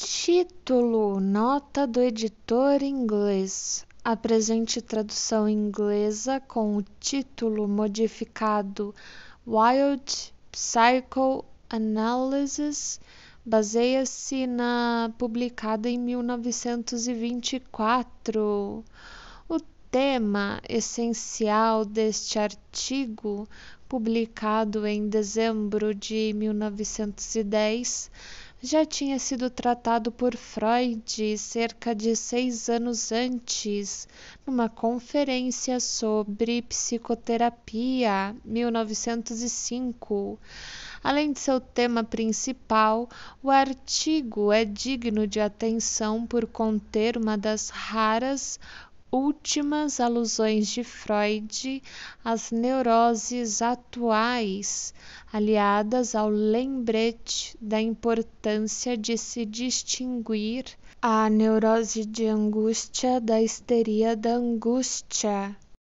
Título: Nota do editor inglês. A presente tradução inglesa com o título modificado Wild Psychoanalysis baseia-se na publicada em 1924. O tema essencial deste artigo, publicado em dezembro de 1910, já tinha sido tratado por Freud cerca de seis anos antes, numa conferência sobre psicoterapia, 1905. Além de seu tema principal, o artigo é digno de atenção por conter uma das raras últimas alusões de Freud às neuroses atuais, aliadas ao lembrete da importância de se distinguir a neurose de angústia da histeria da angústia.